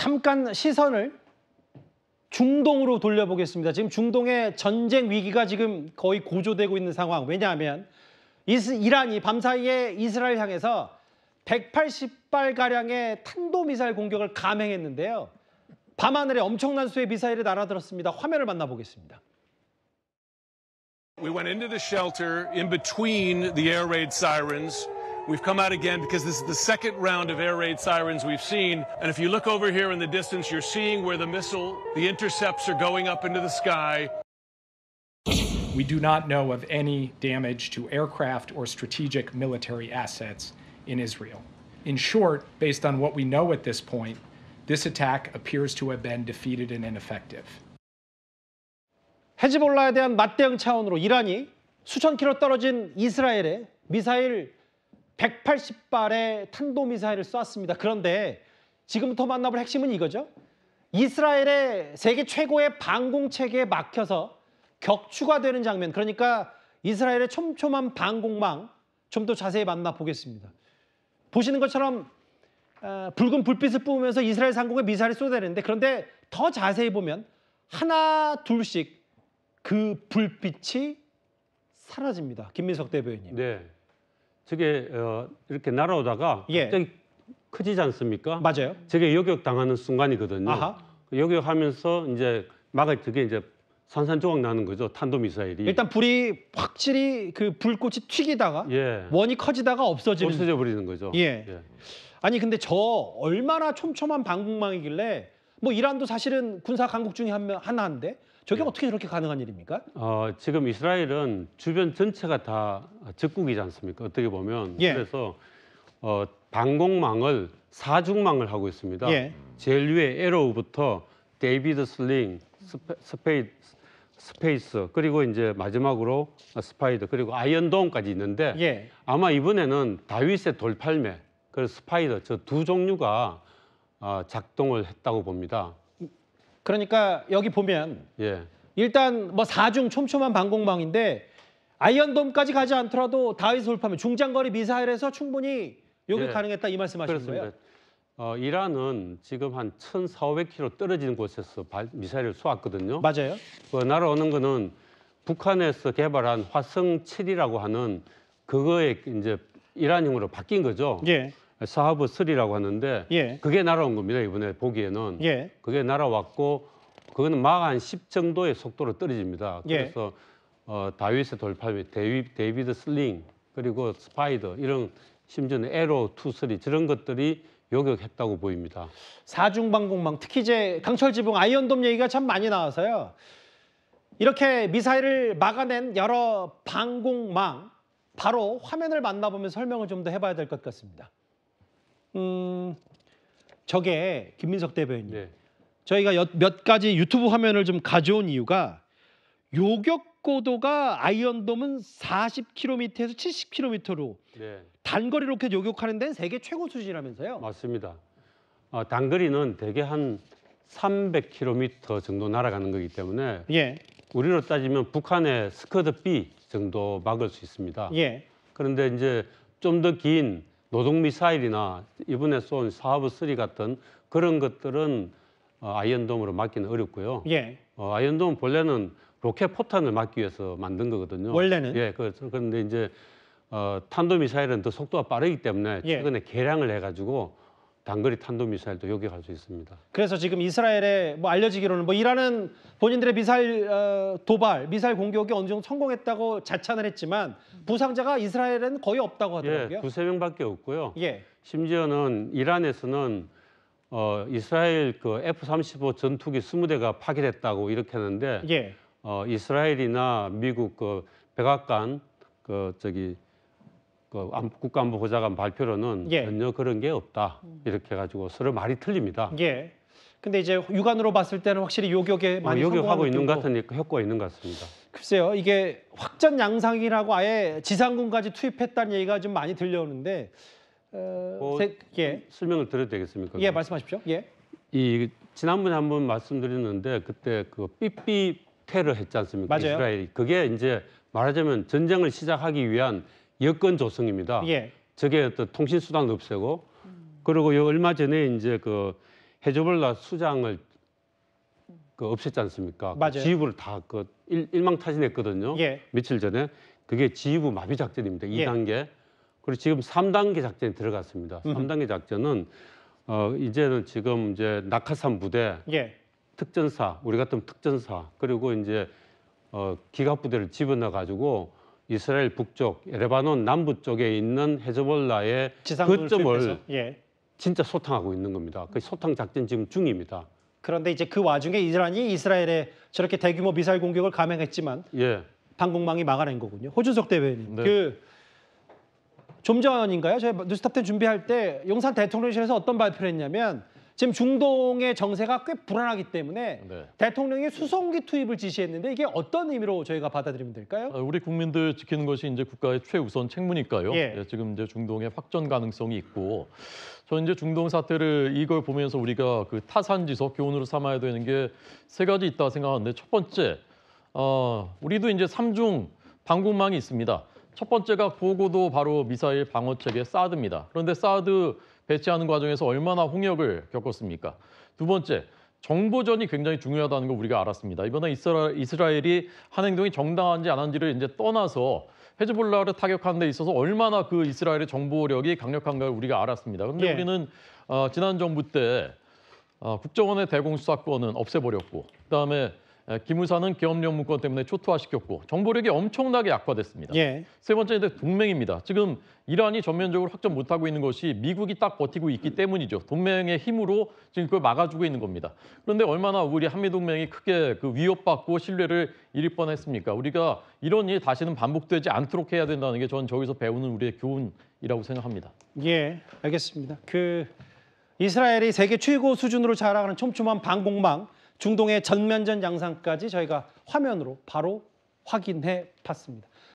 잠깐 시선을 중동으로 돌려보겠습니다. 지금 중동의 전쟁 위기가 지금 거의 고조되고 있는 상황. 왜냐하면 이스, 이란이 밤사이에 이스라엘 향해서 180발가량의 탄도미사일 공격을 감행했는데요. 밤하늘에 엄청난 수의 미사일이 날아들었습니다. 화면을 만나보겠습니다. We went into the shelter in between the air raid sirens. We've come out again because this is the second round of air raid sirens we've seen. And if you look over here in the distance, you're seeing where the missile, the intercepts are going up into the sky. We do not know of any damage to aircraft or strategic military assets in Israel. In short, based on what we know at this point, this attack appears to have been defeated and ineffective. 헤즈볼라에 대한 맞대응 차원으로 이란이 수천 킬로 떨어진 이스라엘에 미사일 180발의 탄도미사일을 쐈습니다. 그런데 지금부터 만나볼 핵심은 이거죠. 이스라엘의 세계 최고의 방공 체계에 막혀서 격추가 되는 장면. 그러니까 이스라엘의 촘촘한 방공망 좀 더 자세히 만나보겠습니다. 보시는 것처럼 어, 붉은 불빛을 뿜으면서 이스라엘 상공에 미사일이 쏟아내는데 그런데 더 자세히 보면 하나 둘씩 그 불빛이 사라집니다. 김민석 대변인님. 네. 저게 어, 이렇게 날아오다가 예. 갑자기 커지지 않습니까? 맞아요. 저게 요격 당하는 순간이거든요. 아하. 요격하면서 이제 막을 그게 이제 산산조각 나는 거죠 탄도 미사일이. 일단 불이 확실히 그 불꽃이 튀기다가 예. 원이 커지다가 없어지는. 없어져 버리는 거죠. 예. 예. 아니 근데 저 얼마나 촘촘한 방공망이길래 뭐 이란도 사실은 군사 강국 중에 한 하나인데 저게 네. 어떻게 그렇게 가능한 일입니까? 어, 지금 이스라엘은 주변 전체가 다 적국이지 않습니까? 어떻게 보면 예. 그래서 어, 방공망을 사중망을 하고 있습니다. 예. 제일 위에 에로우부터 데이비드 슬링, 스페, 스페이, 스페이스 그리고 이제 마지막으로 스파이더 그리고 아이언돔까지 있는데 예. 아마 이번에는 다윗의 돌팔매 그 스파이더 저 두 종류가 아, 작동을 했다고 봅니다. 그러니까 여기 보면 예. 일단 뭐사중 촘촘한 방공망인데 아이언돔까지 가지 않더라도 다윗 돌파면 중장거리 미사일에서 충분히 요격 예. 가능했다 이 말씀하시는 거예요? 어, 이란은 지금 한 1,400km 떨어지는 곳에서 발, 미사일을 쏘았거든요. 맞아요. 그 날아오는 거는 북한에서 개발한 화성 7이라고 하는 그거에 이제 이란형으로 바뀐 거죠. 예. 사하브 3라고 하는데 예. 그게 날아온 겁니다 이번에 보기에는 예. 그게 날아왔고 그거는 마한10 정도의 속도로 떨어집니다. 예. 그래서 어, 다윗의 돌파비, 데이, 데이비드 슬링 그리고 스파이더 이런 심지어는 에로 투 쓰리 저런 것들이 요격했다고 보입니다. 사중 방공망 특히 이제 강철 지붕 아이언돔 얘기가 참 많이 나와서요. 이렇게 미사일을 막아낸 여러 방공망 바로 화면을 만나보면 설명을 좀 더 해봐야 될 것 같습니다. 음, 저게 김민석 대변인. 네. 저희가 몇 가지 유튜브 화면을 좀 가져온 이유가 요격 고도가 아이언돔은 40km에서 70km로 네. 단거리 로 이렇게 요격하는 데는 세계 최고 수준이라면서요? 맞습니다. 어, 단거리는 대개 한 300km 정도 날아가는 거기 때문에 예. 우리로 따지면 북한의 스커드 B 정도 막을 수 있습니다. 예. 그런데 이제 좀더긴 노동 미사일이나 이번에 쏜 사하브 3 같은 그런 것들은 어, 아이언돔으로 막기는 어렵고요. 예. 어, 아이언돔 은 본래는 로켓 포탄을 막기 위해서 만든 거거든요. 원래는 예. 그, 렇 그런데 이제 어, 탄도 미사일은 더 속도가 빠르기 때문에 예. 최근에 개량을 해가지고 단거리 탄도미사일도 요격할 수 있습니다. 그래서 지금 이스라엘에뭐 알려지기로는 뭐 이란은 본인들의 미사일 어, 도발, 미사일 공격이 어느 정도 성공했다고 자찬을 했지만 부상자가 이스라엘은 거의 없다고 예, 하더라고요. 예, 두세 명밖에 없고요. 예. 심지어는 이란에서는 어, 이스라엘 그 F-35 전투기 스무 대가 파괴됐다고 이렇게 했는데 예. 어, 이스라엘이나 미국 그 백악관 그 저기 그 국가안보보좌관 발표로는 예. 전혀 그런 게 없다 이렇게 가지고 서로 말이 틀립니다. 예. 근데 이제 육안으로 봤을 때는 확실히 요격에 어, 많이 어, 요격하고 있는 것 같으니까 효과 있는 것 같습니다. 글쎄요, 이게 확전 양상이라고 아예 지상군까지 투입했다는 얘기가 좀 많이 들려오는데 어, 뭐, 세, 예. 음, 설명을 드려도 되겠습니까? 예, 말씀하십시오. 예. 이 지난번에 한번 말씀드렸는데 그때 그 삐삐 테러 했지 않습니까? 맞아요. 이스라엘이 그게 이제 말하자면 전쟁을 시작하기 위한 여건 조성입니다. 예. 저게 어 통신 수단 없애고 그리고 요 얼마 전에 이제 그 해저볼라 수장을 그 없앴지 않습니까? 그 맞아요. 지휘부를 다 그 일망타진했거든요. 예. 며칠 전에 그게 지휘부 마비 작전입니다. 예. 2단계. 그리고 지금 3단계 작전에 들어갔습니다. 음. 3단계 작전은 어 이제는 지금 이제 낙하산 부대, 예. 특전사, 우리 같은 특전사 그리고 이제 어 기갑 부대를 집어넣어 가지고 이스라엘 북쪽, 레바논 남부 쪽에 있는 헤즈볼라의 거점을 예. 진짜 소탕하고 있는 겁니다. 그 소탕 작전 지금 중입니다. 그런데 이제 그 와중에 이란이 이스라엘에 저렇게 대규모 미사일 공격을 감행했지만 예. 방공망이 막아낸 거군요. 호준석 대변인. 네. 그좀 전인가요? 저희 뉴스탑 1 준비할 때 용산 대통령실에서 어떤 발표를 했냐면 지금 중동의 정세가 꽤 불안하기 때문에 네. 대통령이 수송기 투입을 지시했는데 이게 어떤 의미로 저희가 받아들이면 될까요? 아, 우리 국민들 지키는 것이 이제 국가의 최우선 책무니까요. 예. 예, 지금 이제 중동의 확전 가능성이 있고 저 이제 중동 사태를 이걸 보면서 우리가 그 타산지석 교훈으로 삼아야 되는 게 세 가지 있다 생각하는데 첫 번째 어, 우리도 이제 삼중 방공망이 있습니다. 첫 번째가 고고도 바로 미사일 방어체계 사드입니다. 그런데 사드 배치하는 과정에서 얼마나 홍역을 겪었습니까? 두 번째, 정보전이 굉장히 중요하다는 거 우리가 알았습니다. 이번에 이스라, 이스라 엘이한 행동이 정당한지 안 한지를 이제 떠나서 헤즈볼라를 타격하는 데 있어서 얼마나 그 이스라엘의 정보력이 강력한가를 우리가 알았습니다. 그런데 예. 우리는 어, 지난 정부 때 어, 국정원의 대공수사권은 없애버렸고 그다음에 어, 김우사는 기업용 문건 때문에 초토화시켰고 정보력이 엄청나게 약화됐습니다. 예. 세 번째는 동맹입니다. 지금 이란이 전면적으로 확정 못하고 있는 것이 미국이 딱 버티고 있기 때문이죠. 동맹의 힘으로 지금 그걸 막아주고 있는 겁니다. 그런데 얼마나 우리 한미동맹이 크게 그 위협받고 신뢰를 잃을 뻔했습니까? 우리가 이런 일이 다시는 반복되지 않도록 해야 된다는 게 저는 저기서 배우는 우리의 교훈이라고 생각합니다. 예, 알겠습니다. 그 이스라엘이 세계 최고 수준으로 자랑하는 촘촘한 방공망 중동의 전면전 양상까지 저희가 화면으로 바로 확인해 봤습니다.